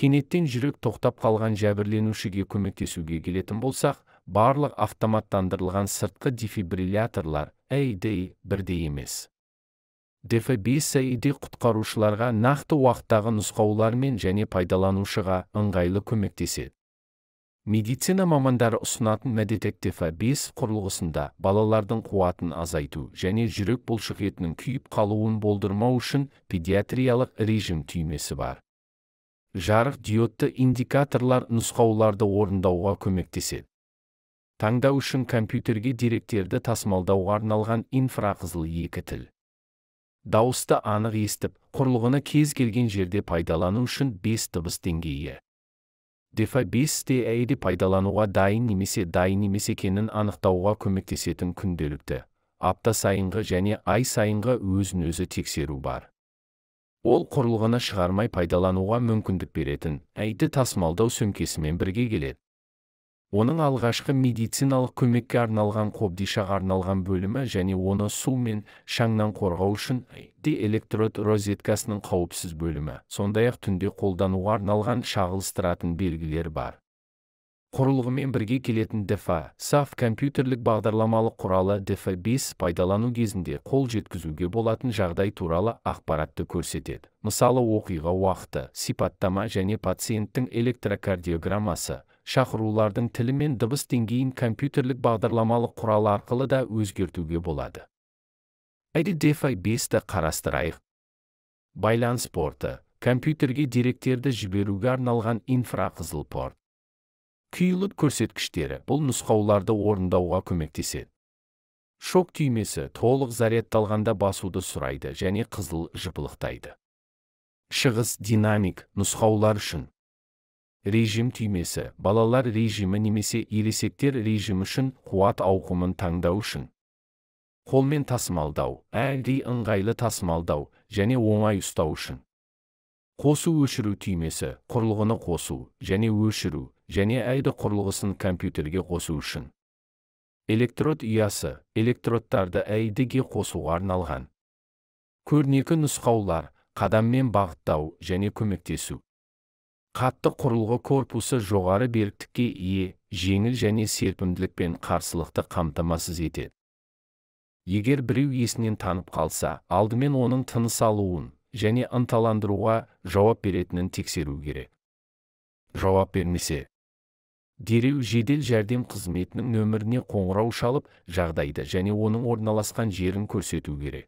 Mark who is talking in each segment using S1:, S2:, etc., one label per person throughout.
S1: кенеттен жүрек тоқтап қалған жәбірленушіге көмектесуге келетін болсақ барлық автоматтандырылған сыртқы дефибрилляторлар әйдей бірдей емес дефбсид құтқарушыларға нақты уақыттағы нұсқаулармен және пайдаланушыға ыңғайлы көмектеседі медицина мамандары ұсынатын медитектив 5 құрылғысында балалардың қуатын азайту және жүрек бұлшық етінің күйіп қалуын болдырмау үшін педиатриялық режим түймесі бар жарық диодты индикаторлар нұсқауларды орындауға көмектеседі таңдау үшін компьютерге деректерді тасымалдауға арналған инфрақызыл екі тіл дауысты анық естіп құрылғыны кез келген жерде пайдалану үшін бес дыбыс деңгейі дефа 5 де пайдалануға дайын немесе дайын емес екенін анықтауға көмектесетін күнделікті апта сайынғы және ай сайынғы өзін өзі тексеру бар ол құрылғыны шығармай пайдалануға мүмкіндік беретін әйті тасымалдау сөмкесімен бірге келеді оның алғашқы медициналық көмекке арналған қобдишаға арналған бөлімі және оны су мен шаңнан қорғау үшін әйті электрод розеткасының қауіпсіз бөлімі сондай ақ түнде қолдануға арналған шағылыстыратын белгілер бар құрылғымен бірге келетін Дефа, саф компьютерлік бағдарламалық құралы Дефа 5 пайдалану кезінде қол жеткізуге болатын жағдай туралы ақпаратты көрсетеді мысалы оқиға уақыты сипаттама және пациенттің электрокардиограммасы шақырулардың тілі мен дыбыс деңгейін компьютерлік бағдарламалық құрал арқылы да өзгертуге болады әйде Дефа 5-ті қарастырайық байланыс порты компьютерге деректерді жіберуге арналған инфрақызыл порт күйілік көрсеткіштері бұл нұсқауларды орындауға көмектеседі шок түймесі толық зарядталғанда басуды сұрайды және қызыл жыпылықтайды шығыс динамик нұсқаулар үшін режим түймесі балалар режимі немесе ересектер режимі үшін қуат ауқымын таңдау үшін қолмен тасымалдау әлде ыңғайлы тасымалдау және оңай ұстау үшін қосу өшіру түймесі құрылғыны қосу және өшіру және әйді құрылғысын компьютерге қосу үшін электрод ұясы электродтарды әйдіге қосуға арналған көрнекі нұсқаулар қадаммен бағыттау және көмектесу қатты құрылғы корпусы жоғары беріктікке ие жеңіл және серпімділік қарсылықты қамтамасыз етеді егер біреу есінен танып қалса алдымен оның тыныс алуын және ынталандыруға жауап беретінін тексеру керек жауап бермесе дереу жедел жәрдем қызметінің нөміріне қоңырау шалып жағдайды және оның орналасқан жерін көрсету керек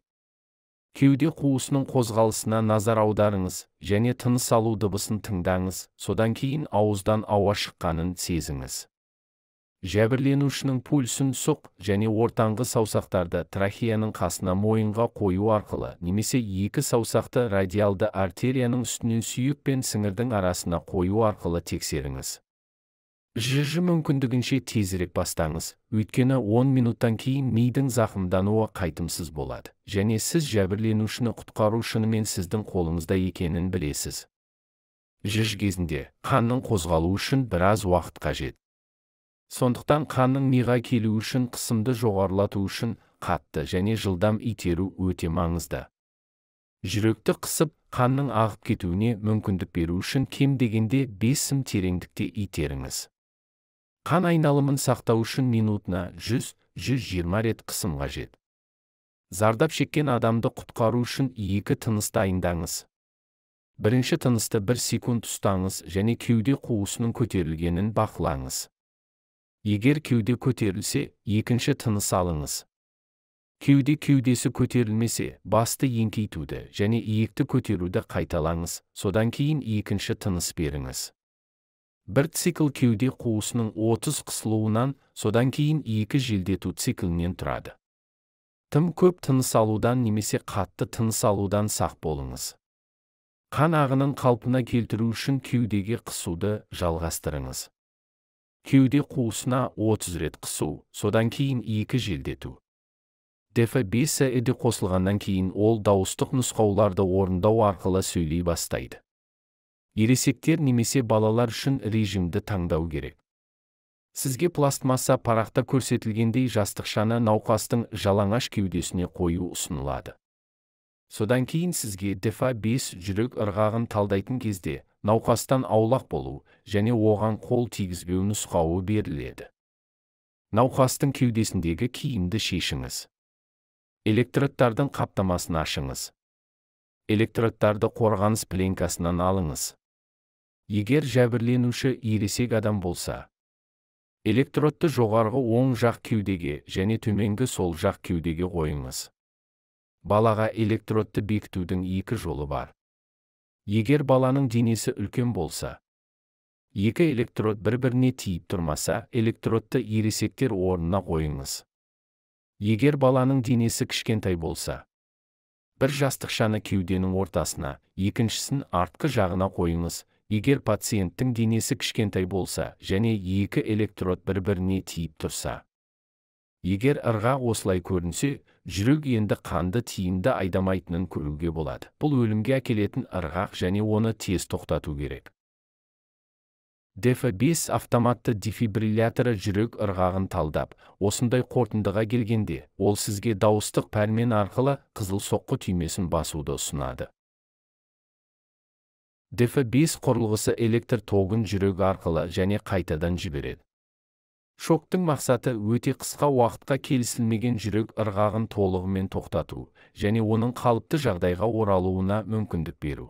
S1: кеуде қуысының қозғалысына назар аударыңыз және тыныс алу дыбысын тыңдаңыз содан кейін ауыздан ауа шыққанын сезіңіз жәбірленушінің пульсін соқ және ортаңғы саусақтарды трахеяның қасына мойынға қою арқылы немесе екі саусақты радиалды артерияның үстінен сүйек пен сіңірдің арасына қою арқылы тексеріңіз жж мүмкіндігінше тезірек бастаңыз өйткені 10 минуттан кейін мидың зақымдануы қайтымсыз болады және сіз жәбірленушіні құтқару шынымен сіздің қолыңызда екенін білесіз жж кезінде қанның қозғалуы үшін біраз уақыт қажет сондықтан қанның миға келу үшін қысымды жоғарылату үшін қатты және жылдам итеру өте маңызды жүректі қысып қанның ағып кетуіне мүмкіндік беру үшін кем дегенде 5 см тереңдікте итеріңіз қан айналымын сақтау үшін минутына 100-120 рет қысым қажет зардап шеккен адамды құтқару үшін екі тыныс дайындаңыз бірінші тынысты бір секунд ұстаңыз және кеуде қуысының көтерілгенін бақылаңыз егер кеуде көтерілсе екінші тыныс алыңыз кеуде кеудесі көтерілмесе басты еңкейтуді және иекті көтеруді қайталаңыз содан кейін екінші тыныс беріңіз бір цикл кеуде қуысының 30 қысылуынан содан кейін екі желдету циклінен тұрады тым көп тыныс алудан немесе қатты тыныс алудан сақ болыңыз қан ағынын қалпына келтіру үшін кеудеге қысуды жалғастырыңыз кеуде қуысына 30 рет қысу содан кейін екі желдету дефа әді қосылғаннан кейін ол дауыстық нұсқауларды орындау арқылы сөйлей бастайды ересектер немесе балалар үшін режимді таңдау керек сізге пластмасса парақта көрсетілгендей жастықшаны науқастың жалаңаш кеудесіне қою ұсынылады содан кейін сізге дефа 5 жүрек ырғағын талдайтын кезде науқастан аулақ болу және оған қол тигізбеу нұсқауы беріледі науқастың кеудесіндегі киімді шешіңіз электродтардың қаптамасын ашыңыз электродтарды қорғаныс пленкасынан алыңыз егер жәбірленуші ересек адам болса электродты жоғарғы оң жақ кеудеге және төменгі сол жақ кеудеге қойыңыз балаға электродты бекітудің екі жолы бар егер баланың денесі үлкен болса екі электрод бір біріне тиіп тұрмаса электродты ересектер орнына қойыңыз егер баланың денесі кішкентай болса бір жастықшаны кеуденің ортасына екіншісін артқы жағына қойыңыз егер пациенттің денесі кішкентай болса және екі электрод бір біріне тиіп тұрса егер ырғақ осылай көрінсе жүрек енді қанды тиімді айдамайтынын көруге болады бұл өлімге әкелетін ырғақ және оны тез тоқтату керек дефа бес автоматты дефибрилляторы жүрек ырғағын талдап осындай қортындыға келгенде ол сізге дауыстық пәрмен арқылы қызыл соққы түймесін басуды ұсынады дф 5 құрылғысы электр тогын жүрек арқылы және қайтадан жібереді шоктың мақсаты өте қысқа уақытқа келісілмеген жүрек ырғағын толығымен тоқтату және оның қалыпты жағдайға оралуына мүмкіндік беру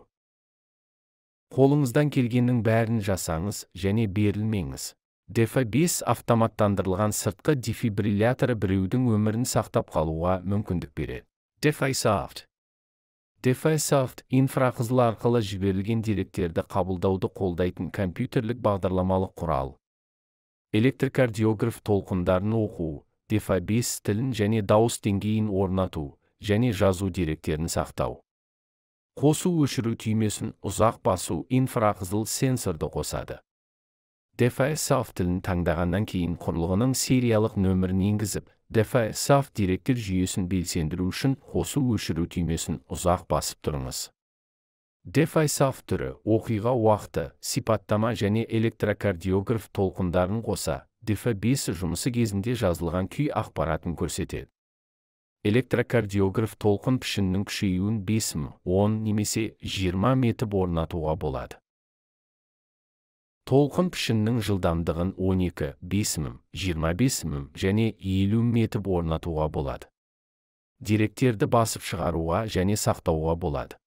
S1: қолыңыздан келгеннің бәрін жасаңыз және берілмеңіз дефа 5 автоматтандырылған сыртқы дефибрилляторы біреудің өмірін сақтап қалуға мүмкіндік береді дефайсафт DeFaSoft инфрақызыл арқылы жіберілген деректерді қабылдауды қолдайтын компьютерлік бағдарламалық құрал. Электрокардиограф толқындарын оқу, DeFi-5 тілін және дауыс деңгейін орнату және жазу деректерін сақтау. Қосу өшіру түймесін ұзақ басу инфрақызыл сенсорды қосады. defi Soft тілін таңдағаннан кейін құрылғының сериялық нөмірін енгізіп, дефай саф деректер жүйесін белсендіру үшін қосу өшіру түймесін ұзақ басып тұрыңыз дефай саф түрі оқиға уақыты сипаттама және электрокардиограф толқындарын қоса дф 5 жұмысы кезінде жазылған күй ақпаратын көрсетеді электрокардиограф толқын пішінінің күшеюін 5 м 10 немесе 20 меті орнатуға болады толқын пішіннің жылдамдығын 12 5мм, 25 мм және 50мм етіп орнатуға болады деректерді басып шығаруға және сақтауға болады